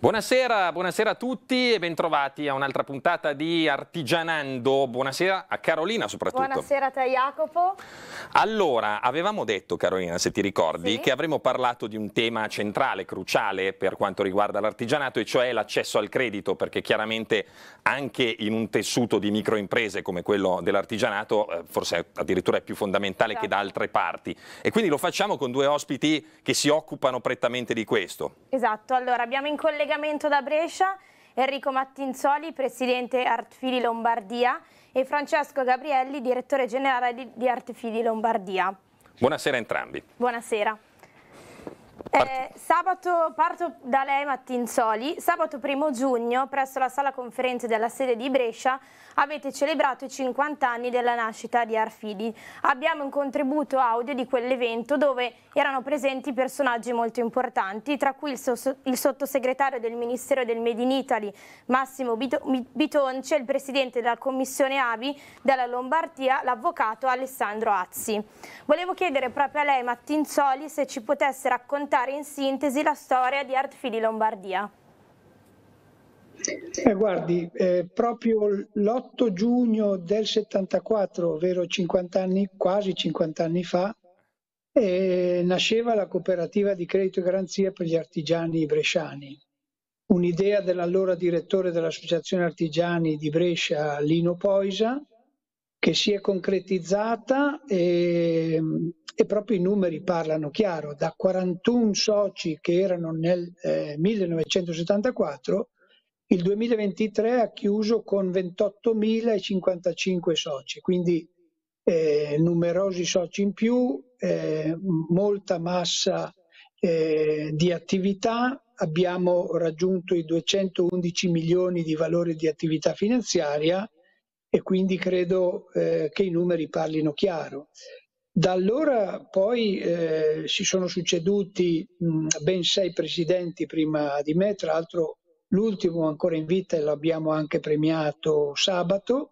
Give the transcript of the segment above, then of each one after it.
Buonasera, buonasera, a tutti e bentrovati a un'altra puntata di Artigianando. Buonasera a Carolina soprattutto. Buonasera a te Jacopo. Allora, avevamo detto Carolina, se ti ricordi, sì. che avremmo parlato di un tema centrale, cruciale per quanto riguarda l'artigianato e cioè l'accesso al credito, perché chiaramente anche in un tessuto di microimprese come quello dell'artigianato eh, forse addirittura è più fondamentale esatto. che da esatto. altre parti. E quindi lo facciamo con due ospiti che si occupano prettamente di questo. Esatto, allora abbiamo in collegamento collegamento da Brescia Enrico Mattinzoli, presidente Artfili Lombardia e Francesco Gabrielli, direttore generale di Artfili Lombardia. Buonasera a entrambi. Buonasera. Eh, sabato parto da lei Mattinzoli. Sabato 1 giugno, presso la sala conferenze della sede di Brescia, avete celebrato i 50 anni della nascita di Arfidi. Abbiamo un contributo audio di quell'evento dove erano presenti personaggi molto importanti, tra cui il, so il sottosegretario del Ministero del Made in Italy Massimo Bito Bitonce, il presidente della commissione AVI della Lombardia, l'avvocato Alessandro Azzi. Volevo chiedere proprio a lei Mattinzoli se ci potesse raccontare raccontare in sintesi la storia di Artfili Lombardia. Eh, guardi, eh, proprio l'8 giugno del 74, ovvero 50 anni, quasi 50 anni fa, eh, nasceva la cooperativa di credito e garanzia per gli artigiani bresciani. Un'idea dell'allora direttore dell'Associazione Artigiani di Brescia, Lino Poisa, che si è concretizzata e, e proprio i numeri parlano chiaro, da 41 soci che erano nel eh, 1974, il 2023 ha chiuso con 28.055 soci, quindi eh, numerosi soci in più, eh, molta massa eh, di attività, abbiamo raggiunto i 211 milioni di valore di attività finanziaria, e quindi credo eh, che i numeri parlino chiaro. Da allora poi eh, si sono succeduti mh, mm, ben sei presidenti prima di me, tra l'altro l'ultimo ancora in vita e l'abbiamo anche premiato sabato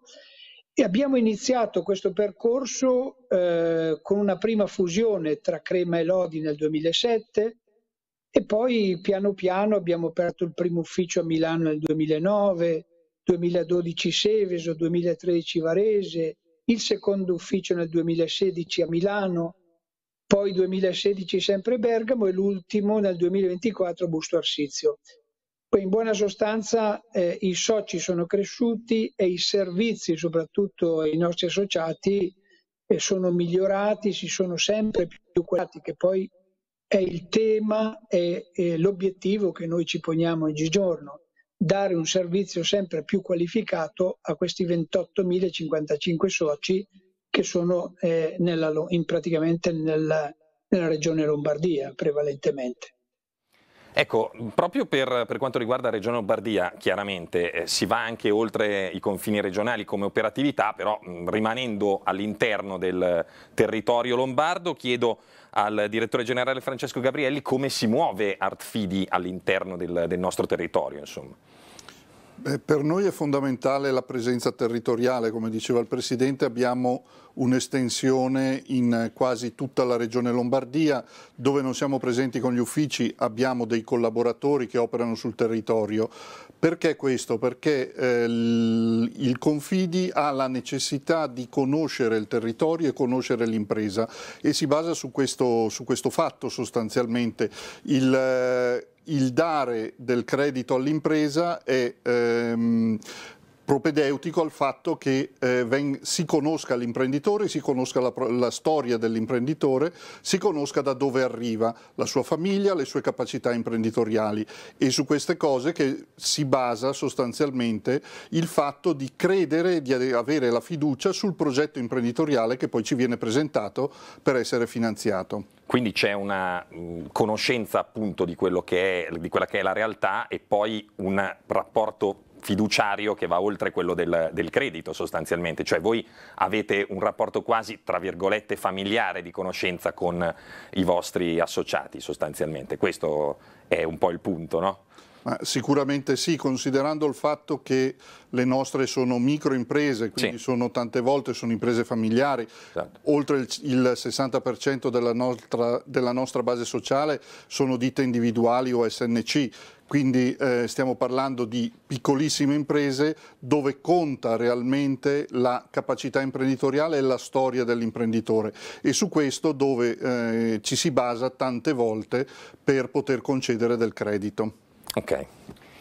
e abbiamo iniziato questo percorso eh, con una prima fusione tra Crema e Lodi nel 2007 e poi piano piano abbiamo aperto il primo ufficio a Milano nel 2009, 2012 Seveso, 2013 Varese, il secondo ufficio nel 2016 a Milano, poi 2016 sempre Bergamo e l'ultimo nel 2024 Busto Arsizio. Poi in buona sostanza eh, i soci sono cresciuti e i servizi, soprattutto i nostri associati, eh, sono migliorati, si sono sempre più curati, che poi è il tema e l'obiettivo che noi ci poniamo oggigiorno dare un servizio sempre più qualificato a questi 28.055 soci che sono eh, nella, in praticamente nella, nella regione Lombardia prevalentemente. Ecco, proprio per, per, quanto riguarda la regione Lombardia, chiaramente eh, si va anche oltre i confini regionali come operatività, però mh, rimanendo all'interno del territorio lombardo, chiedo al direttore generale Francesco Gabrielli come si muove Artfidi all'interno del, del nostro territorio. Insomma. Beh, per noi è fondamentale la presenza territoriale, come diceva il Presidente, abbiamo un'estensione in quasi tutta la regione Lombardia, dove non siamo presenti con gli uffici abbiamo dei collaboratori che operano sul territorio. Perché questo? Perché eh, il Confidi ha la necessità di conoscere il territorio e conoscere l'impresa e si basa su questo, su questo fatto sostanzialmente. Il, eh, il dare del credito all'impresa è ehm, propedeutico al fatto che eh, si conosca l'imprenditore, si conosca la, la storia dell'imprenditore, si conosca da dove arriva la sua famiglia, le sue capacità imprenditoriali e su queste cose che si basa sostanzialmente il fatto di credere, di avere la fiducia sul progetto imprenditoriale che poi ci viene presentato per essere finanziato. Quindi c'è una mm, conoscenza appunto di, che è, di quella che è la realtà e poi un rapporto fiduciario che va oltre quello del, del, credito sostanzialmente, cioè voi avete un rapporto quasi tra virgolette familiare di conoscenza con i vostri associati sostanzialmente, questo è un po' il punto, no? Ma sicuramente sì, considerando il fatto che le nostre sono microimprese, quindi sì. sono tante volte sono imprese familiari, esatto. oltre il, il 60% della nostra, della nostra base sociale sono ditte individuali o SNC, quindi eh, stiamo parlando di piccolissime imprese dove conta realmente la capacità imprenditoriale e la storia dell'imprenditore e su questo dove eh, ci si basa tante volte per poter concedere del credito. Ok.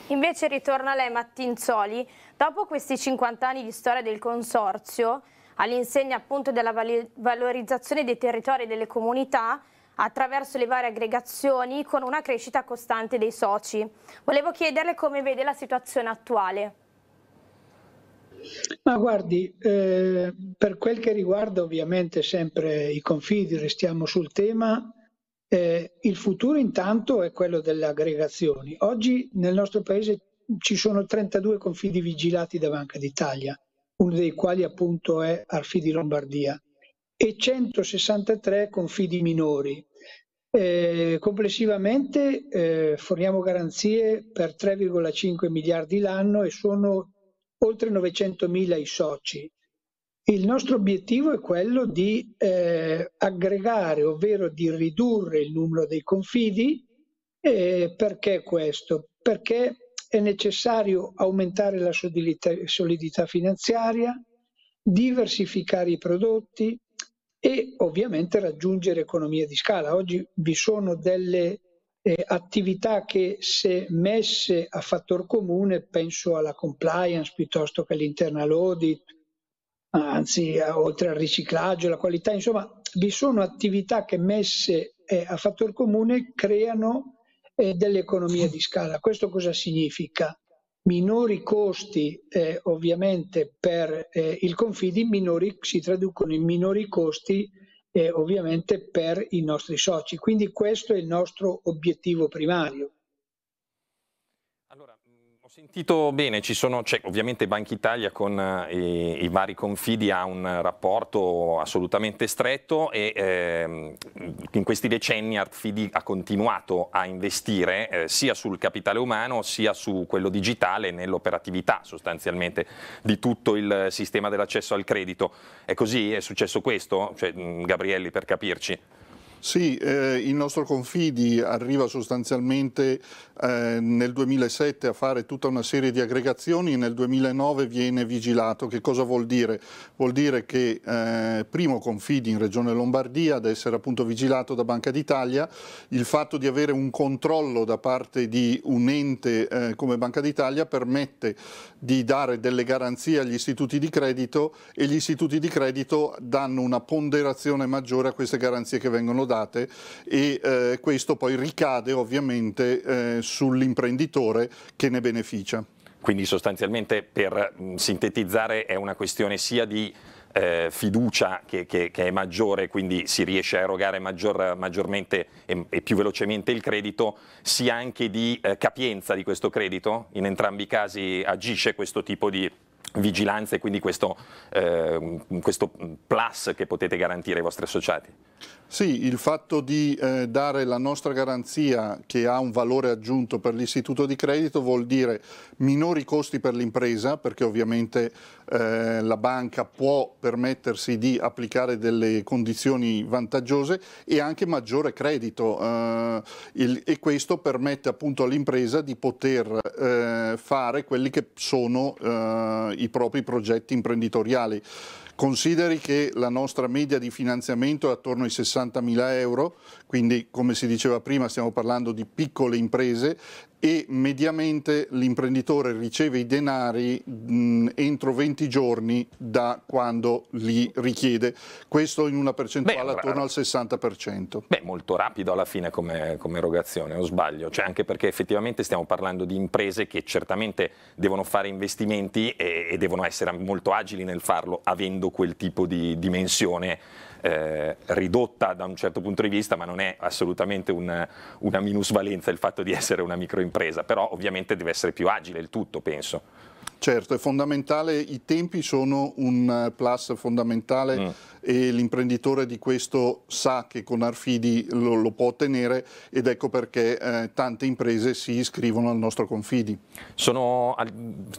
Invece ritorna lei Mattinzoli, dopo questi 50 anni di storia del consorzio, all'insegna appunto della valorizzazione dei territori e delle comunità, attraverso le varie aggregazioni con una crescita costante dei soci. Volevo chiederle come vede la situazione attuale. Ma guardi, eh, per quel che riguarda ovviamente sempre i confidi, restiamo sul tema, eh, il futuro intanto è quello delle aggregazioni. Oggi nel nostro paese ci sono 32 confidi vigilati da Banca d'Italia, uno dei quali appunto è Arfidi Lombardia, e 163 confidi minori. Eh, complessivamente eh, forniamo garanzie per 3,5 miliardi l'anno e sono oltre 900 mila i soci. Il nostro obiettivo è quello di eh, aggregare, ovvero di ridurre il numero dei confidi. Eh, perché questo? Perché è necessario aumentare la solidità, solidità finanziaria, diversificare i prodotti e ovviamente raggiungere economia di scala. Oggi vi sono delle eh, attività che se messe a fattor comune, penso alla compliance piuttosto che all'internal audit, anzi eh, oltre al riciclaggio, la qualità, insomma vi sono attività che messe eh, a fattor comune creano eh, delle economie di scala. Questo cosa significa? Minori costi eh, ovviamente per eh, il Confidi minori, si traducono in minori costi eh, ovviamente per i nostri soci. Quindi questo è il nostro obiettivo primario sentito bene, ci sono, cioè, ovviamente Banca Italia con eh, i, i, vari confidi ha un rapporto assolutamente stretto e eh, in questi decenni Artfidi ha continuato a investire eh, sia sul capitale umano sia su quello digitale nell'operatività sostanzialmente di tutto il sistema dell'accesso al credito. È così? È successo questo? Cioè, Gabrielli per capirci. Sì, eh, il nostro Confidi arriva sostanzialmente eh, nel 2007 a fare tutta una serie di aggregazioni, e nel 2009 viene vigilato. Che cosa vuol dire? Vuol dire che eh, primo Confidi in Regione Lombardia ad essere appunto vigilato da Banca d'Italia, il fatto di avere un controllo da parte di un ente eh, come Banca d'Italia permette di dare delle garanzie agli istituti di credito e gli istituti di credito danno una ponderazione maggiore a queste garanzie che vengono date date e eh, questo poi ricade ovviamente eh, sull'imprenditore che ne beneficia. Quindi sostanzialmente per mh, mm, sintetizzare è una questione sia di eh, fiducia che, che, che, è maggiore, quindi si riesce a erogare maggior, maggiormente e, e, più velocemente il credito, sia anche di eh, capienza di questo credito. In entrambi i casi agisce questo tipo di vigilanza e quindi questo, eh, questo mm, plus che potete garantire ai vostri associati. Sì, il fatto di eh, dare la nostra garanzia che ha un valore aggiunto per l'istituto di credito vuol dire minori costi per l'impresa, perché ovviamente eh, la banca può permettersi di applicare delle condizioni vantaggiose e anche maggiore credito eh, il, e questo permette appunto all'impresa di poter eh, fare quelli che sono eh, i propri progetti imprenditoriali. Consideri che la nostra media di finanziamento è attorno ai 60.000 euro, quindi come si diceva prima stiamo parlando di piccole imprese, e mediamente l'imprenditore riceve i denari mh, entro 20 giorni da quando li richiede, questo in una percentuale Beh, attorno al 60%. Beh, molto rapido alla fine come, come erogazione, o sbaglio, cioè anche perché effettivamente stiamo parlando di imprese che certamente devono fare investimenti e, e devono essere molto agili nel farlo avendo quel tipo di dimensione eh, ridotta da un certo punto di vista, ma non è assolutamente un, una minusvalenza il fatto di essere una microimpresa, però ovviamente deve essere più agile il tutto, penso. Certo, è fondamentale, i tempi sono un eh, plus fondamentale mm. e l'imprenditore di questo sa che con Arfidi lo, lo può ottenere ed ecco perché eh, tante imprese si iscrivono al nostro Confidi. Sono,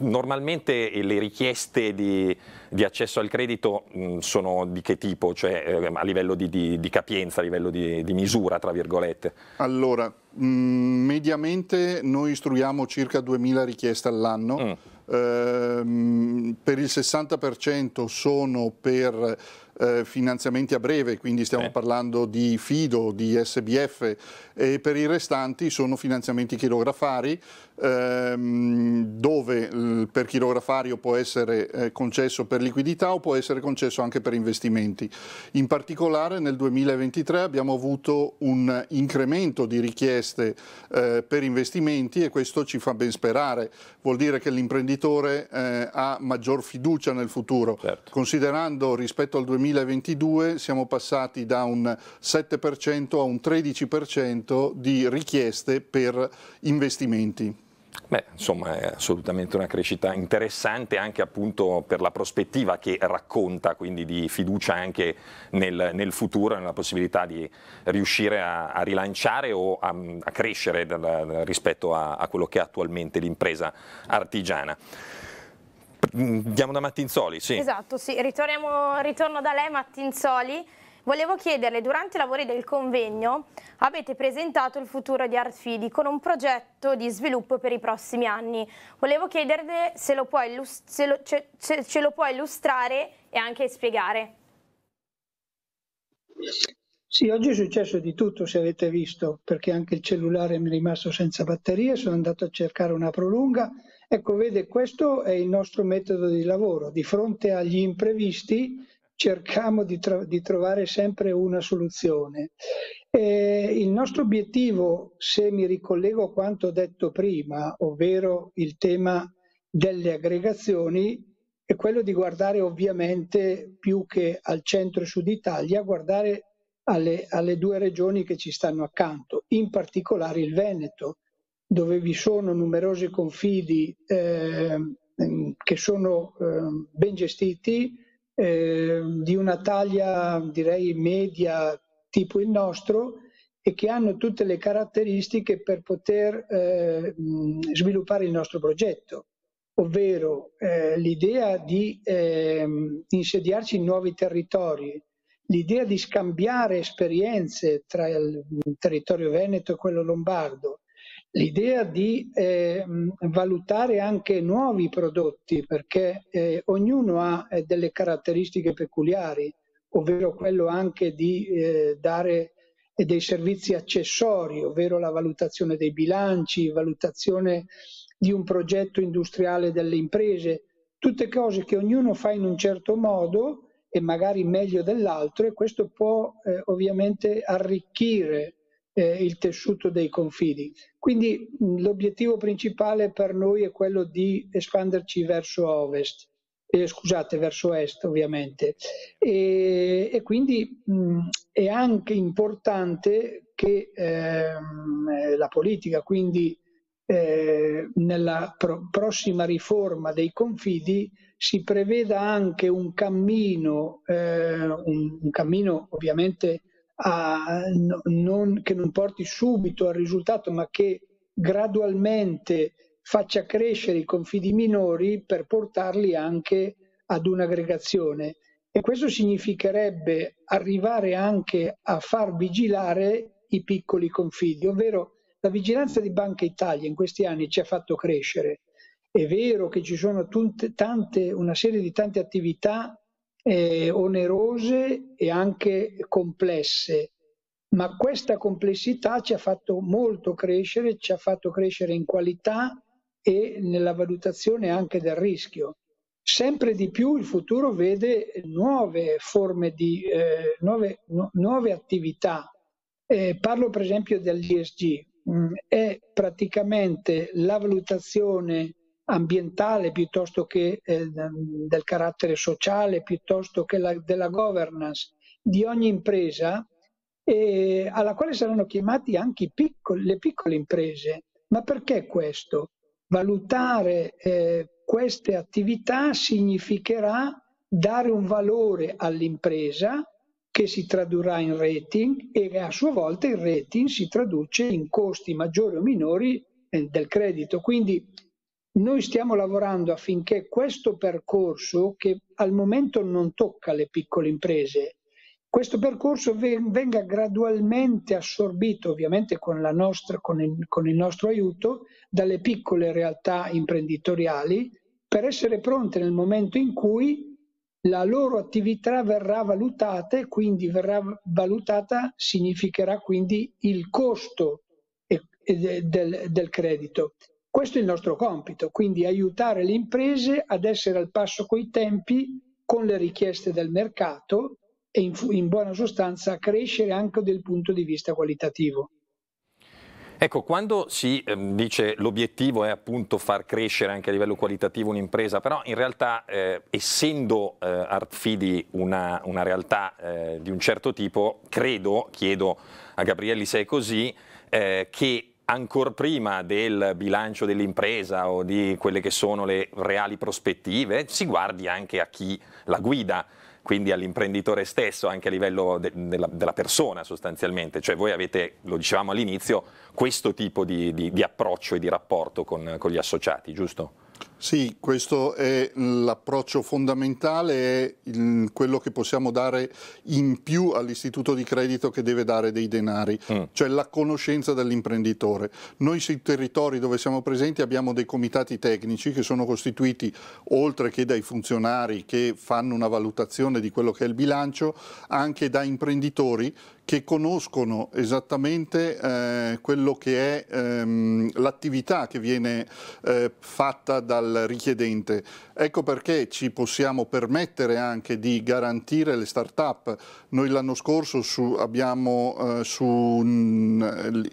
normalmente eh, le richieste di, di accesso al credito mh, mm, sono di che tipo? Cioè eh, a livello di, di, di, capienza, a livello di, misura, tra virgolette? Allora, mh, mm, mediamente noi istruiamo circa 2.000 richieste all'anno. Mm ehm, per il 60% sono per eh, finanziamenti a breve, quindi stiamo eh. parlando di FIDO, di SBF e per i restanti sono finanziamenti chirografari ehm, dove per chirografario può essere eh, concesso per liquidità o può essere concesso anche per investimenti. In particolare nel 2023 abbiamo avuto un incremento di richieste eh, per investimenti e questo ci fa ben sperare, vuol dire che l'imprenditore eh, ha maggior fiducia nel futuro. Certo. Considerando rispetto al 2023 2022 siamo passati da un 7% a un 13% di richieste per investimenti. Beh, insomma è assolutamente una crescita interessante anche appunto per la prospettiva che racconta, quindi di fiducia anche nel, nel futuro, nella possibilità di riuscire a, a rilanciare o a, a crescere dal, rispetto a, a quello che è attualmente l'impresa artigiana. Andiamo mm, da Mattinzoli, sì. Esatto, sì. ritorno da lei Mattinzoli. Volevo chiederle, durante i lavori del convegno avete presentato il futuro di Artfidi con un progetto di sviluppo per i prossimi anni. Volevo chiederle se, lo se, lo, ce, ce, ce lo può illustrare e anche spiegare. Sì, oggi è successo di tutto se avete visto, perché anche il cellulare mi è rimasto senza batteria, sono andato a cercare una prolunga. Ecco, vede, questo è il nostro metodo di lavoro. Di fronte agli imprevisti cerchiamo di, tro di trovare sempre una soluzione. E il nostro obiettivo, se mi ricollego a quanto detto prima, ovvero il tema delle aggregazioni, è quello di guardare ovviamente più che al centro e sud Italia, guardare alle, alle due regioni che ci stanno accanto, in particolare il Veneto, dove vi sono numerosi confidi eh, che sono eh, ben gestiti, eh, di una taglia direi media tipo il nostro e che hanno tutte le caratteristiche per poter ehm, sviluppare il nostro progetto, ovvero eh, l'idea di ehm, insediarci in nuovi territori, l'idea di scambiare esperienze tra il territorio veneto e quello lombardo, l'idea di eh, valutare anche nuovi prodotti perché eh, ognuno ha eh, delle caratteristiche peculiari, ovvero quello anche di eh, dare eh, dei servizi accessori, ovvero la valutazione dei bilanci, valutazione di un progetto industriale delle imprese, tutte cose che ognuno fa in un certo modo e magari meglio dell'altro e questo può eh, ovviamente arricchire eh, il tessuto dei confini. Quindi mh, l'obiettivo principale per noi è quello di espanderci verso ovest. Eh, scusate, verso est ovviamente. E, e quindi mh, è anche importante che ehm, la politica, quindi eh, nella pro- prossima riforma dei confidi, si preveda anche un cammino, eh, un, un, cammino ovviamente a, non, che non porti subito al risultato, ma che gradualmente faccia crescere i confidi minori per portarli anche ad un'aggregazione. E questo significherebbe arrivare anche a far vigilare i piccoli confidi, ovvero la vigilanza di Banca Italia in questi anni ci ha fatto crescere, è vero che ci sono tante, tante, una serie di tante attività eh, onerose e anche complesse, ma questa complessità ci ha fatto molto crescere, ci ha fatto crescere in qualità e nella valutazione anche del rischio. Sempre di più il futuro vede nuove forme di eh, nuove, no, nuove, attività. Eh, parlo per esempio dell'ISG, mm, è praticamente la valutazione ambientale piuttosto che eh, del carattere sociale, piuttosto che la, della governance di ogni impresa, eh, alla quale saranno chiamati anche piccoli, le piccole imprese. Ma perché questo? Valutare eh, queste attività significherà dare un valore all'impresa che si tradurrà in rating e a sua volta il rating si traduce in costi maggiori o minori eh, del credito. Quindi noi stiamo lavorando affinché questo percorso, che al momento non tocca le piccole imprese, questo percorso venga gradualmente assorbito, ovviamente con, nostra, con, il, con, il, nostro aiuto, dalle piccole realtà imprenditoriali per essere pronte nel momento in cui la loro attività verrà valutata e quindi verrà valutata significherà quindi il costo del, del credito. Questo è il nostro compito, quindi aiutare le imprese ad essere al passo coi tempi, con le richieste del mercato e in, in buona sostanza crescere anche dal punto di vista qualitativo. Ecco, quando si ehm, dice l'obiettivo è appunto far crescere anche a livello qualitativo un'impresa, però in realtà eh, essendo eh, Artfidi una, una realtà eh, di un certo tipo, credo, chiedo a Gabrielli se è così, eh, che ancor prima del bilancio dell'impresa o di quelle che sono le reali prospettive, si guardi anche a chi la guida quindi all'imprenditore stesso, anche a livello de, della, della, persona sostanzialmente. Cioè voi avete, lo dicevamo all'inizio, questo tipo di, di, di approccio e di rapporto con, con gli associati, giusto? Sì, questo è l'approccio fondamentale, è quello che possiamo dare in più all'istituto di credito che deve dare dei denari, mm. cioè la conoscenza dell'imprenditore. Noi sui territori dove siamo presenti abbiamo dei comitati tecnici che sono costituiti oltre che dai funzionari che fanno una valutazione di quello che è il bilancio, anche da imprenditori che conoscono esattamente eh, quello che è ehm, l'attività che viene eh, fatta dal richiedente. Ecco perché ci possiamo permettere anche di garantire le start-up. Noi l'anno scorso su, abbiamo eh, mm,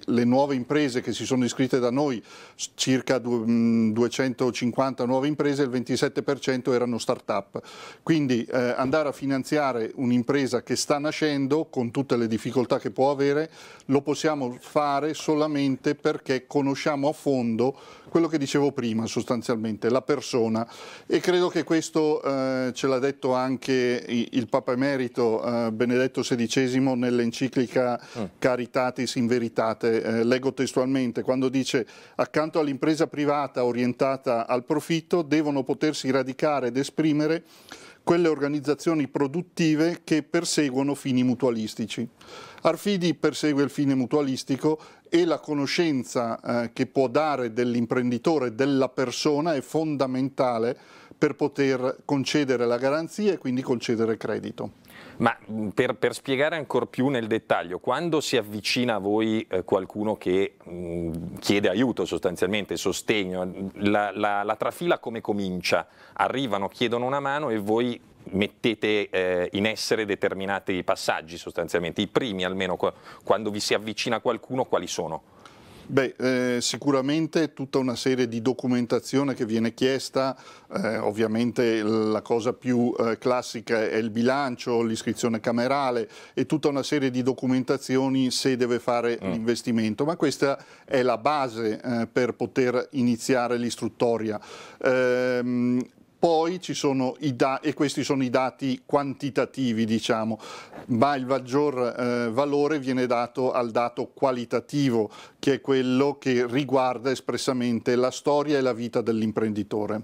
le nuove imprese che si sono iscritte da noi, circa due, mh, 250 nuove imprese, il 27% erano start-up. Quindi eh, andare a finanziare un'impresa che sta nascendo con tutte le difficoltà difficoltà che può avere, lo possiamo fare solamente perché conosciamo a fondo quello che dicevo prima sostanzialmente, la persona. E credo che questo eh, ce l'ha detto anche il Papa Emerito eh, Benedetto XVI nell'enciclica ah. Caritatis in Veritate. Eh, leggo testualmente quando dice accanto all'impresa privata orientata al profitto devono potersi radicare ed esprimere quelle organizzazioni produttive che perseguono fini mutualistici. Arfidi persegue il fine mutualistico e la conoscenza eh, che può dare dell'imprenditore, della persona, è fondamentale per poter concedere la garanzia e quindi concedere il credito. Ma mm, per, per spiegare ancora più nel dettaglio, quando si avvicina a voi eh, qualcuno che mm, chiede aiuto sostanzialmente, sostegno, la, la, la trafila come comincia? Arrivano, chiedono una mano e voi mettete eh, in essere determinati passaggi sostanzialmente, i primi almeno quando vi si avvicina qualcuno quali sono? Beh, eh, sicuramente tutta una serie di documentazione che viene chiesta, eh, ovviamente la cosa più eh, classica è il bilancio, l'iscrizione camerale e tutta una serie di documentazioni se deve fare mm. l'investimento, ma questa è la base eh, per poter iniziare l'istruttoria. Ehm, poi ci sono i dati, e questi sono i dati quantitativi, diciamo, ma il maggior eh, valore viene dato al dato qualitativo, che è quello che riguarda espressamente la storia e la vita dell'imprenditore.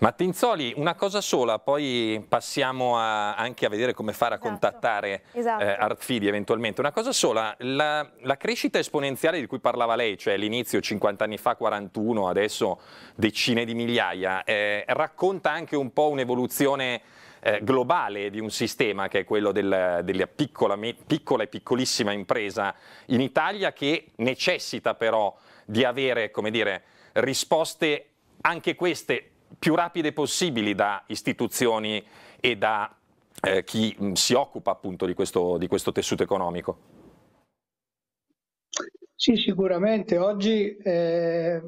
Mattinzoli, una cosa sola, poi passiamo a, anche a vedere come fare a esatto, contattare eh, esatto. Eh, Artfidi eventualmente. Una cosa sola, la, la, crescita esponenziale di cui parlava lei, cioè l'inizio 50 anni fa 41, adesso decine di migliaia, eh, racconta anche un po' un'evoluzione eh, globale di un sistema che è quello del, della piccola, piccola, e piccolissima impresa in Italia che necessita però di avere, come dire, risposte anche queste più rapide possibili da istituzioni e da eh, chi mm, si occupa appunto di questo, di questo, tessuto economico? Sì, sicuramente oggi eh,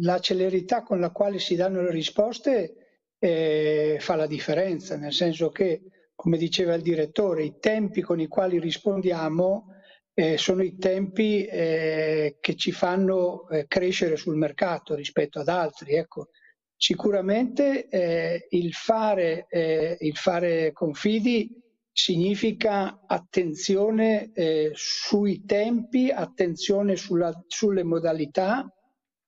la celerità con la quale si danno le risposte eh, fa la differenza, nel senso che, come diceva il direttore, i tempi con i quali rispondiamo eh, sono i tempi eh, che ci fanno eh, crescere sul mercato rispetto ad altri. Ecco, Sicuramente eh, il, fare, eh, il, fare, confidi significa attenzione eh, sui tempi, attenzione sulla, sulle modalità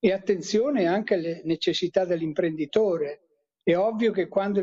e attenzione anche alle necessità dell'imprenditore. È ovvio che quando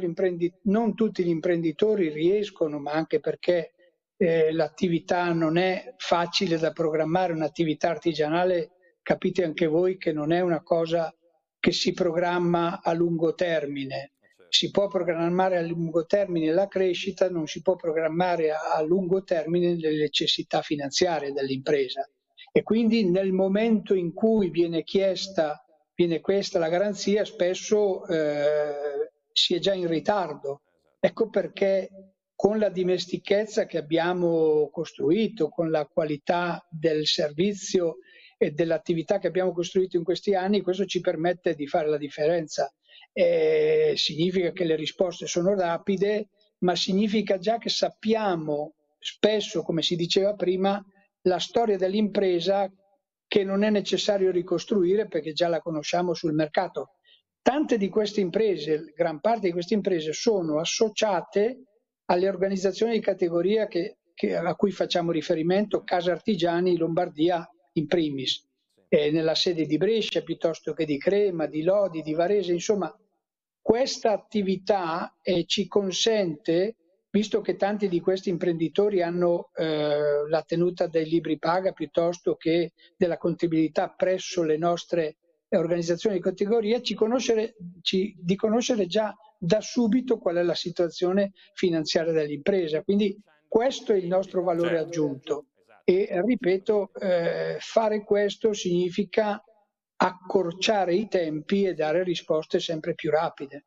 non tutti gli imprenditori riescono, ma anche perché eh, l'attività non è facile da programmare, un'attività artigianale capite anche voi che non è una cosa che si programma a lungo termine. Ah, certo. Si può programmare a lungo termine la crescita, non si può programmare a lungo termine le necessità finanziarie dell'impresa. E quindi nel momento in cui viene chiesta, viene questa la garanzia, spesso eh, si è già in ritardo. Esatto. Ecco perché con la dimestichezza che abbiamo costruito, con la qualità del servizio e dell'attività che abbiamo costruito in questi anni, questo ci permette di fare la differenza. Eh, significa che le risposte sono rapide, ma significa già che sappiamo spesso, come si diceva prima, la storia dell'impresa che non è necessario ricostruire perché già la conosciamo sul mercato. Tante di queste imprese, gran parte di queste imprese, sono associate alle organizzazioni di categoria che, che, a cui facciamo riferimento, Casa Artigiani, Lombardia, in primis, eh, nella sede di Brescia piuttosto che di Crema, di Lodi, di Varese, insomma questa attività eh, ci consente, visto che tanti di questi imprenditori hanno eh, la tenuta dei libri paga piuttosto che della contabilità presso le nostre organizzazioni di categoria, ci conoscere, ci, di conoscere già da subito qual è la situazione finanziaria dell'impresa. Quindi questo è il nostro valore certo. aggiunto. E ripeto, eh, fare questo significa accorciare i tempi e dare risposte sempre più rapide.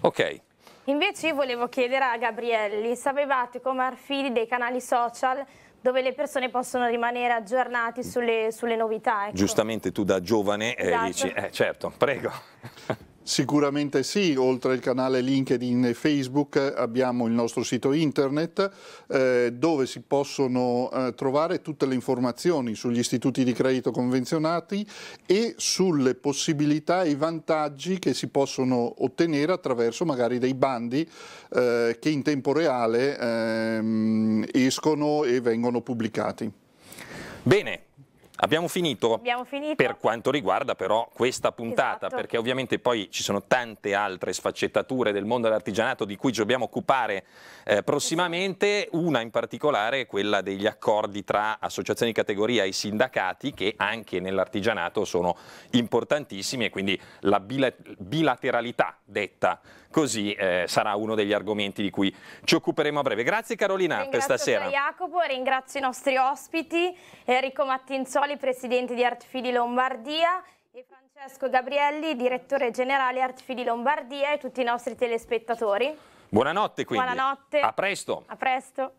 Ok. Invece io volevo chiedere a Gabrielli se avevate come arfili dei canali social dove le persone possono rimanere aggiornati sulle, sulle novità. Ecco. Giustamente tu da giovane eh, esatto. eh, dici, eh, certo, prego. Sicuramente sì, oltre al canale LinkedIn e Facebook abbiamo il nostro sito internet eh, dove si possono eh, trovare tutte le informazioni sugli istituti di credito convenzionati e sulle possibilità e i vantaggi che si possono ottenere attraverso magari dei bandi eh, che in tempo reale ehm, escono e vengono pubblicati. Bene, Abbiamo finito, Abbiamo finito, per quanto riguarda però questa puntata, esatto. perché ovviamente poi ci sono tante altre sfaccettature del mondo dell'artigianato di cui ci dobbiamo occupare eh, prossimamente, esatto. una in particolare è quella degli accordi tra associazioni di categoria e sindacati che anche nell'artigianato sono importantissimi e quindi la bilateralità detta così eh, sarà uno degli argomenti di cui ci occuperemo a breve. Grazie Carolina ringrazio per stasera. Grazie Jacopo, ringrazio i nostri ospiti, Enrico Mattinzoli, Presidente di Artfili Lombardia e Francesco Gabrielli, Direttore Generale Artfili Lombardia e tutti i nostri telespettatori. Buonanotte quindi. Buonanotte. A presto. A presto.